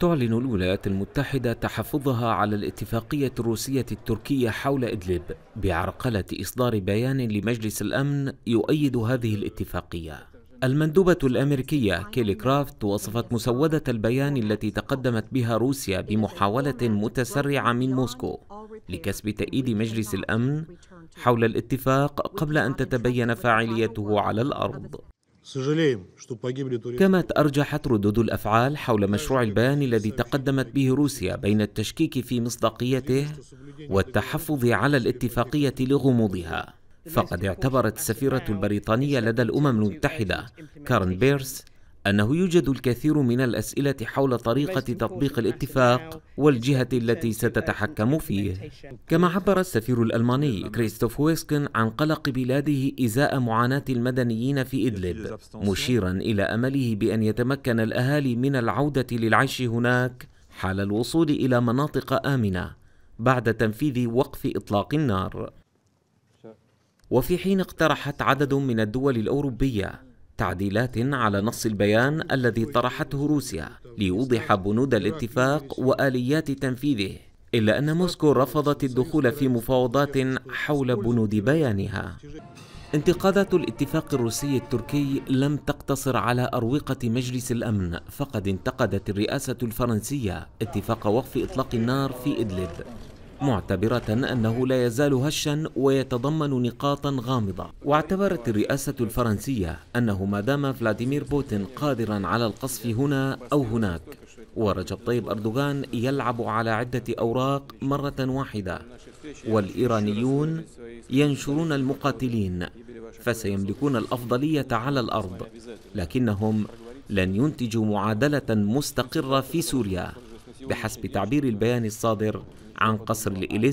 تعلن الولايات المتحدة تحفظها على الاتفاقية الروسية التركية حول إدلب بعرقلة إصدار بيان لمجلس الأمن يؤيد هذه الاتفاقية. المندوبة الأمريكية كيلي كرافت وصفت مسودة البيان التي تقدمت بها روسيا بمحاولة متسرعة من موسكو لكسب تأييد مجلس الأمن حول الاتفاق قبل أن تتبين فاعليته على الأرض. كما تأرجحت ردود الأفعال حول مشروع البيان الذي تقدمت به روسيا بين التشكيك في مصداقيته والتحفظ على الاتفاقية لغموضها فقد اعتبرت السفيرة البريطانية لدى الأمم المتحدة كارن بيرس أنه يوجد الكثير من الأسئلة حول طريقة تطبيق الاتفاق والجهة التي ستتحكم فيه كما عبر السفير الألماني كريستوف ويسكن عن قلق بلاده إزاء معاناة المدنيين في إدلب مشيرا إلى أمله بأن يتمكن الأهالي من العودة للعيش هناك حال الوصول إلى مناطق آمنة بعد تنفيذ وقف إطلاق النار وفي حين اقترحت عدد من الدول الأوروبية تعديلات على نص البيان الذي طرحته روسيا ليوضح بنود الاتفاق واليات تنفيذه الا ان موسكو رفضت الدخول في مفاوضات حول بنود بيانها انتقادات الاتفاق الروسي التركي لم تقتصر على أروقة مجلس الأمن فقد انتقدت الرئاسة الفرنسية اتفاق وقف إطلاق النار في إدلب معتبرة أنه لا يزال هشا ويتضمن نقاطا غامضة واعتبرت الرئاسة الفرنسية أنه ما دام فلاديمير بوتين قادرا على القصف هنا أو هناك ورجب طيب أردوغان يلعب على عدة أوراق مرة واحدة والإيرانيون ينشرون المقاتلين فسيملكون الأفضلية على الأرض لكنهم لن ينتجوا معادلة مستقرة في سوريا بحسب تعبير البيان الصادر عن قصر الإليزي